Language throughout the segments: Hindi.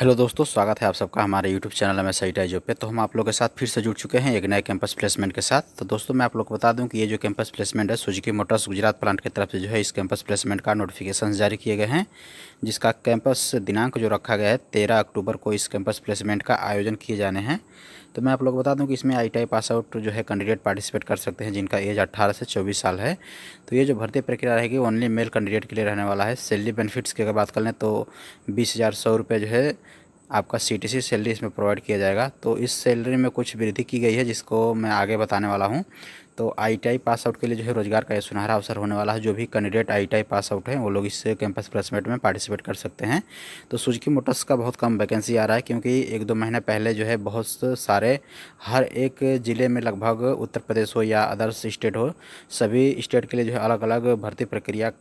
हेलो दोस्तों स्वागत है आप सबका हमारे यूट्यूब चैनल में सही आई पे तो हम आप लोग के साथ फिर से जुड़ चुके हैं एक नए कैंपस प्लेसमेंट के साथ तो दोस्तों मैं आप लोग को बता दूं कि ये जो कैंपस प्लेसमेंट है सुजुकी मोटर्स गुजरात प्लांट की तरफ से जो है इस कैंपस प्लेसमेंट का नोटिफिकेशन जारी किए गए हैं जिसका कैंपस दिनांक जो रखा गया है तेरह अक्टूबर को इस कैंपस प्लेसमेंट का आयोजन किए जाने हैं तो मैं आप लोग बता दूं कि इसमें आई पास आउट जो है कैंडिडेट पार्टिसिपेट कर सकते हैं जिनका एज 18 से 24 साल है तो ये जो भर्ती प्रक्रिया रहेगी ओनली मेल कैंडिडेट के लिए रहने वाला है सैलरी बेनिफिट्स की अगर बात कर लें तो बीस हज़ार सौ रुपये जो है आपका सी टी सैलरी इसमें प्रोवाइड किया जाएगा तो इस सैलरी में कुछ वृद्धि की गई है जिसको मैं आगे बताने वाला हूँ तो आई पास आउट के लिए जो है रोजगार का यह सुनहरा अवसर होने वाला है जो भी कैंडिडेट आई पास आउट है वो लोग इस कैंपस प्लेसमेंट में पार्टिसिपेट कर सकते हैं तो सुजुकी मोटर्स का बहुत कम वैकेंसी आ रहा है क्योंकि एक दो महीने पहले जो है बहुत सारे हर एक ज़िले में लगभग उत्तर प्रदेश हो या अदर्स स्टेट हो सभी स्टेट के लिए जो है अलग अलग भर्ती प्रक्रिया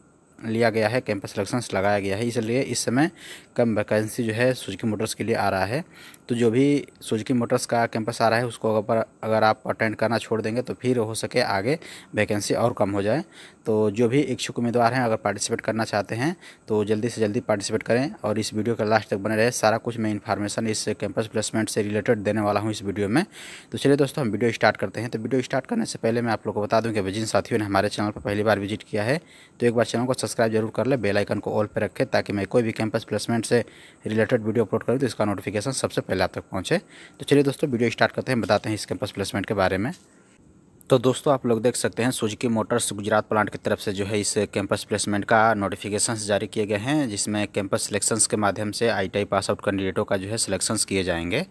लिया गया है कैंपस सिलेक्शन लगाया गया है इसलिए इस समय कम वैकेंसी जो है सुजुकी मोटर्स के लिए आ रहा है तो जो भी सुजुकी मोटर्स का कैंपस आ रहा है उसको अगर अगर आप अटेंड करना छोड़ देंगे तो फिर हो सके आगे वैकेंसी और कम हो जाए तो जो भी इच्छुक उम्मीदवार हैं अगर पार्टिसिपेट करना चाहते हैं तो जल्दी से जल्दी पार्टिसिपेट करें और इस वीडियो का लास्ट तक बने रहे सारा कुछ मैं इन्फॉर्मेशन इस कैंपस प्लेसमेंट से रिलेटेड देने वाला हूँ इस वीडियो में तो चलिए दोस्तों हम वीडियो स्टार्ट करते हैं तो वीडियो स्टार्ट करने से पहले मैं आप लोग को बता दूँ कि जिन साथियों ने हमारे चैनल पर पहली बार विजिट किया है तो एक बार चैनल को सब्सक्राइब जरूर कर ले बेल आइकन को ऑल पर रखें ताकि मैं कोई भी कैंपस प्लेसमेंट से रिलेटेड वीडियो अपलोड करूँ तो इसका नोटिफिकेशन सबसे पहले आप तक पहुँचे तो चलिए दोस्तों वीडियो स्टार्ट करते हैं बताते हैं इस कैंपस प्लेसमेंट के बारे में तो दोस्तों आप लोग देख सकते हैं सुजुकी मोटर्स गुजरात प्लांट की तरफ से जो है इस कैंपस प्लेसमेंट का नोटिफिकेशन जारी किए गए हैं जिसमें कैंपस सिलेक्शंस के माध्यम से आईटीआई पास आउट कैंडिडेटों का जो है सिलेक्शंस किए जाएंगे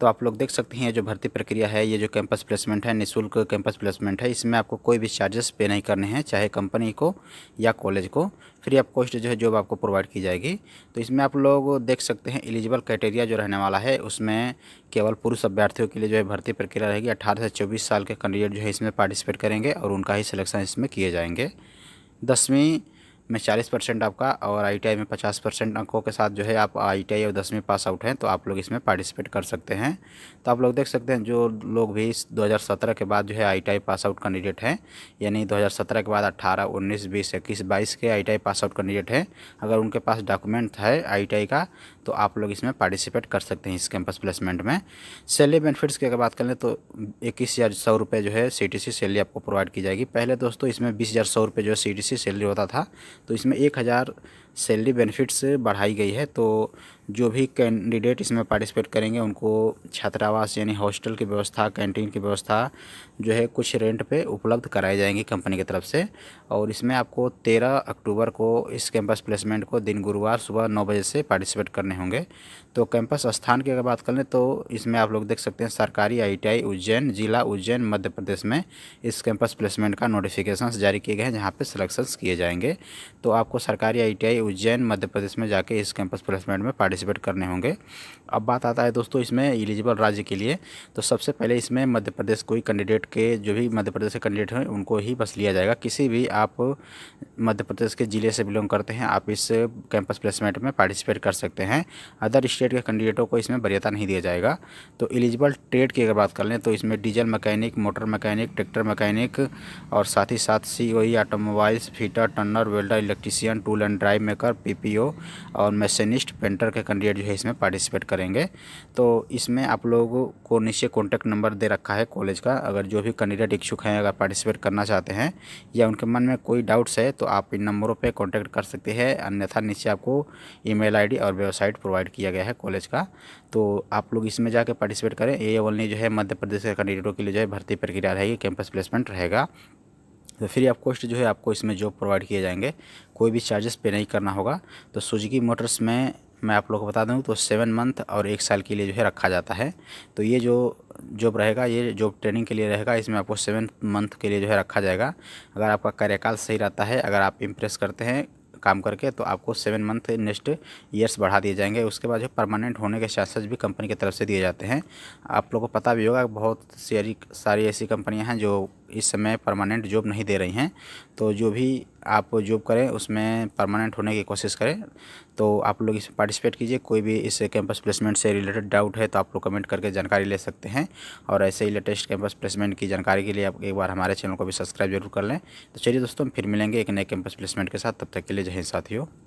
तो आप लोग देख सकते हैं ये जो भर्ती प्रक्रिया है ये जो कैंपस प्लेसमेंट है निःशुल्क कैंपस प्लेसमेंट है इसमें आपको कोई भी चार्जेस पे नहीं करने हैं चाहे कंपनी को या कॉलेज को फ्री ऑफ कॉस्ट जो है जॉब आपको प्रोवाइड की जाएगी तो इसमें आप लोग देख सकते हैं एलिजिबल क्राइटेरिया जो रहने वाला है उसमें केवल पुरुष अभ्यर्थियों के लिए जो है भर्ती प्रक्रिया रहेगी अट्ठारह से चौबीस साल के कैंडिडेट जो है इसमें पार्टिसिपेट करेंगे और उनका ही सिलेक्शन इसमें किए जाएंगे दसवीं में चालीस परसेंट आपका और आई में पचास परसेंट अंकों के साथ जो है आप आई और दसवीं पास आउट हैं तो आप लोग इसमें पार्टिसिपेट कर सकते हैं तो आप लोग देख सकते हैं जो लोग भी 2017 के बाद जो है आई पास आउट कैंडिडेट हैं यानी 2017 के बाद 18, 19, 20, इक्कीस बाईस के आई पास आउट कैंडिडेट हैं अगर उनके पास डॉक्यूमेंट है आई का तो आप लोग इसमें पार्टिसिपेट कर सकते हैं इस कैंपस प्लेसमेंट में सैलरी बेनिफिट्स की अगर बात कर लें तो इक्कीस हज़ार सौ रुपये जो है सी सैलरी आपको प्रोवाइड की जाएगी पहले दोस्तों इसमें बीस हज़ार सौ रुपये जो है सी सैलरी होता था तो इसमें एक हज़ार सैलरी बेनिफिट्स बढ़ाई गई है तो जो भी कैंडिडेट इसमें पार्टिसिपेट करेंगे उनको छात्रावास यानी हॉस्टल की व्यवस्था कैंटीन की व्यवस्था जो है कुछ रेंट पे उपलब्ध कराई जाएंगी कंपनी की तरफ से और इसमें आपको तेरह अक्टूबर को इस कैंपस प्लेसमेंट को दिन गुरुवार सुबह नौ बजे से पार्टिसिपेट करने होंगे तो कैंपस स्थान की अगर बात लें तो इसमें आप लोग देख सकते हैं सरकारी आई उज्जैन ज़िला उज्जैन मध्य प्रदेश में इस कैंपस प्लेसमेंट का नोटिफिकेशन जारी किए गए हैं जहाँ पर सलेक्शन किए जाएंगे तो आपको सरकारी आई उज्जैन मध्य प्रदेश में जाके इस कैंपस प्लेसमेंट में पार्टिसिपेट करने होंगे अब बात आता है दोस्तों इसमें एलिजिबल राज्य के लिए तो सबसे पहले इसमें मध्य प्रदेश कोई कैंडिडेट के जो भी मध्य प्रदेश के कैंडिडेट हैं उनको ही बस लिया जाएगा किसी भी आप मध्य प्रदेश के ज़िले से बिलोंग करते हैं आप इस कैंपस प्लेसमेंट में पार्टिसिपेट कर सकते हैं अदर स्टेट के कैंडिडेटों को इसमें वरीयता नहीं दिया जाएगा तो एलिजिबल ट्रेड की अगर बात कर लें तो इसमें diesel mechanic motor mechanic tractor mechanic और साथ ही साथ C O automobiles fitter turner welder electrician tool and die maker PPO और मैसेनिस्ट पेंटर के कैंडिडेट जो है इसमें पार्टिसिपेट करेंगे तो इसमें आप लोगों को नीचे कॉन्टैक्ट नंबर दे रखा है कॉलेज का अगर जो भी कैंडिडेट इच्छुक हैं अगर पार्टिसिपेट करना चाहते हैं या उनके मन में कोई डाउट्स है तो आप इन नंबरों पर कॉन्टैक्ट कर सकते हैं अन्यथा नीचे आपको ई मेल और वेबसाइट प्रोवाइड किया गया है कॉलेज का तो आप लोग इसमें जाके पार्टिसिपेट करें ये ओनली जो है मध्य प्रदेश के कैंडिडेटों के लिए जो है भर्ती प्रक्रिया रहेगी कैंपस प्लेसमेंट रहेगा तो फ्री ऑफ कॉस्ट जो है आपको इसमें जॉब प्रोवाइड किए जाएंगे कोई भी चार्जेस पे नहीं करना होगा तो सुजुकी मोटर्स में मैं आप लोग को बता दूं तो सेवन मंथ और एक साल के लिए जो है रखा जाता है तो ये जो जॉब रहेगा ये जॉब ट्रेनिंग के लिए रहेगा इसमें आपको सेवन मंथ के लिए जो है रखा जाएगा अगर आपका कार्यकाल सही रहता है अगर आप इम्प्रेस करते हैं काम करके तो आपको सेवन मंथ नेक्स्ट ईयर्स बढ़ा दिए जाएंगे उसके बाद जो परमानेंट होने के चांसेस भी कंपनी की तरफ से दिए जाते हैं आप लोगों को पता भी होगा बहुत सारी सारी ऐसी कंपनियां हैं जो इस समय परमानेंट जॉब नहीं दे रही हैं तो जो भी आप जॉब करें उसमें परमानेंट होने की कोशिश करें तो आप लोग इसमें पार्टिसिपेट कीजिए कोई भी इस कैंपस प्लेसमेंट से रिलेटेड डाउट है तो आप लोग कमेंट करके जानकारी ले सकते हैं और ऐसे ही लेटेस्ट कैंपस प्लेसमेंट की जानकारी के लिए आप एक बार हमारे चैनल को भी सब्सक्राइब जरूर कर लें तो चलिए दोस्तों फिर मिलेंगे एक नए कैंपस प्लेसमेंट के साथ तब तक के लिए जय हिंद साथियों